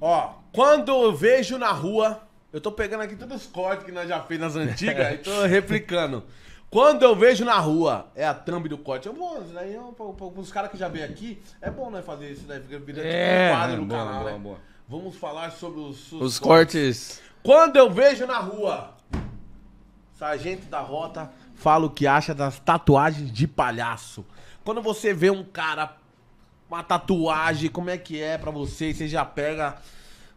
Ó, quando eu vejo na rua, eu tô pegando aqui todos os cortes que nós já fez nas antigas e tô replicando. Quando eu vejo na rua, é a thumb do corte. Eu vou, daí eu, é pra, pra, caras que já veio aqui, é bom nós né, fazer isso daí, fica virando tipo é, um quadro no boa, canal, boa, né? Boa. Vamos falar sobre os, os, os cortes. cortes. Quando eu vejo na rua, sargento da rota fala o que acha das tatuagens de palhaço. Quando você vê um cara uma tatuagem, como é que é pra você? Você já pega,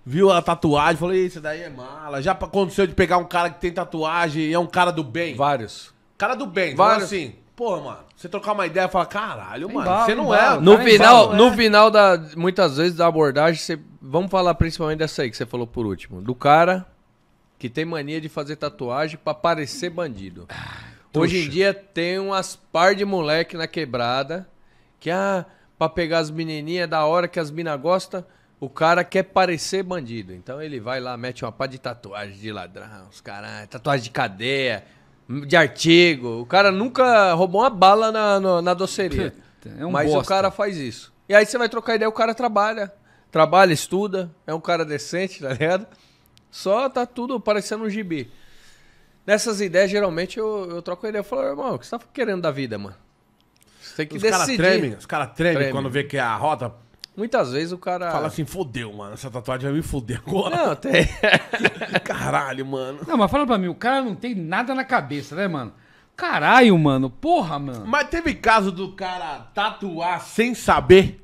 viu a tatuagem, falou, isso daí é mala. Já aconteceu de pegar um cara que tem tatuagem e é um cara do bem? Vários. Cara do bem, então Vários. assim. Porra, mano, você trocar uma ideia e falar, caralho, mano, você não é. Cara, no final, no é. final da, muitas vezes da abordagem, você, vamos falar principalmente dessa aí que você falou por último, do cara que tem mania de fazer tatuagem para parecer bandido. Ah, Hoje em dia tem umas par de moleque na quebrada que ah, para pegar as menininhas é da hora que as mina gostam. O cara quer parecer bandido. Então ele vai lá, mete uma pá de tatuagem de ladrão, os caras, tatuagem de cadeia, de artigo. O cara nunca roubou uma bala na, na, na doceria. É um mas bosta. o cara faz isso. E aí você vai trocar ideia, o cara trabalha. Trabalha, estuda, é um cara decente, tá ligado? Só tá tudo parecendo um gibi. Nessas ideias, geralmente, eu, eu troco ideia. Eu falo, irmão, o que você tá querendo da vida, mano? tem que os decidir. Cara treme, os caras tremem treme. quando vê que é a roda. Muitas vezes o cara. Fala assim, fodeu, mano. Essa tatuagem vai me foder agora. Não, tem. Caralho, mano. Não, mas fala pra mim, o cara não tem nada na cabeça, né, mano? Caralho, mano. Porra, mano. Mas teve caso do cara tatuar sem saber?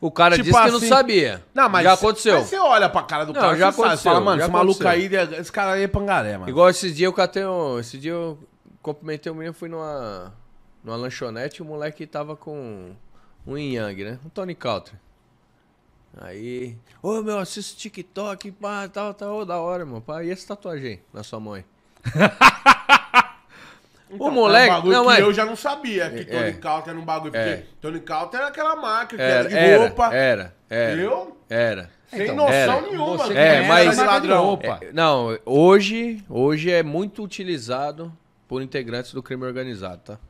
O cara tipo disse assim, que não assim, sabia. Não, mas já aconteceu. Mas você olha pra cara do não, cara já aconteceu, fala, mano, já esse maluco aí, esse cara aí é pangaré, mano. Igual esse dia eu catei um, Esse dia eu cumprimentei um menino, fui numa numa lanchonete, o moleque tava com um Yang, né? Um Tony Caltrin. Aí, ô oh, meu, assisto TikTok, pá, tal, tal, oh, da hora, mano. Pá, e essa tatuagem na sua mãe? Então, o moleque. É um não, mas... eu já não sabia que é, Tony é, era um bagulho. Porque é. Tony Calter era aquela marca que era, era de roupa. Era, era. Eu? Era. Sem então, noção era. nenhuma. Você né? é, mas ladrão. É, não, hoje, hoje é muito utilizado por integrantes do crime organizado, tá?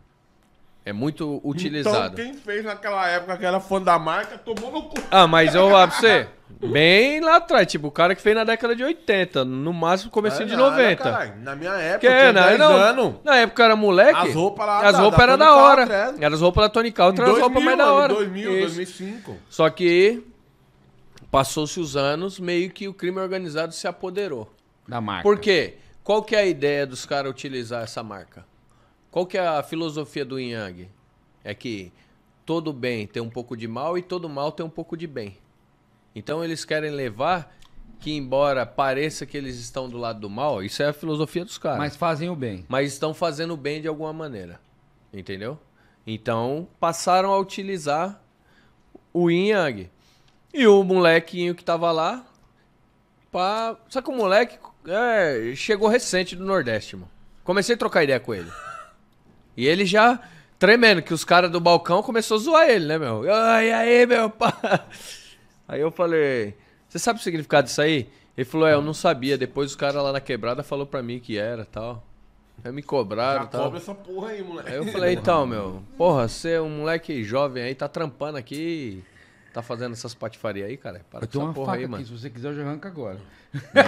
É muito utilizado. Então, quem fez naquela época que era fã da marca, tomou no cu. Ah, mas eu lá pra você. Bem lá atrás, tipo, o cara que fez na década de 80, no máximo começando é, de 90. na minha época, que, é, tinha não, anos. Na época era moleque. As roupas lá, as roupas eram da hora. Né? Eram as roupas da Tony Caltra, as roupas mais da hora. 2000, Isso. 2005. Só que passou-se os anos, meio que o crime organizado se apoderou da marca. Por quê? Qual que é a ideia dos caras utilizar essa marca? Qual que é a filosofia do Yang? É que todo bem tem um pouco de mal e todo mal tem um pouco de bem. Então eles querem levar que embora pareça que eles estão do lado do mal, isso é a filosofia dos caras. Mas fazem o bem. Mas estão fazendo o bem de alguma maneira. Entendeu? Então passaram a utilizar o yin yang. E o molequinho que tava lá. Pá... Só que o moleque é, chegou recente do Nordeste, mano. Comecei a trocar ideia com ele. E ele já tremendo, que os caras do balcão começou a zoar ele, né, meu? Ai, aí, meu pai. Aí eu falei, você sabe o significado disso aí? Ele falou, é, eu não sabia. Depois os caras lá na quebrada falou pra mim que era tal. Aí me cobraram Já tal. cobra essa porra aí, moleque. Aí eu falei, então, meu, porra, você é um moleque jovem aí, tá trampando aqui. Tá fazendo essas patifarias aí, cara? Para eu com tenho essa uma porra faca aí, aqui, mano. se você quiser eu já arranco agora.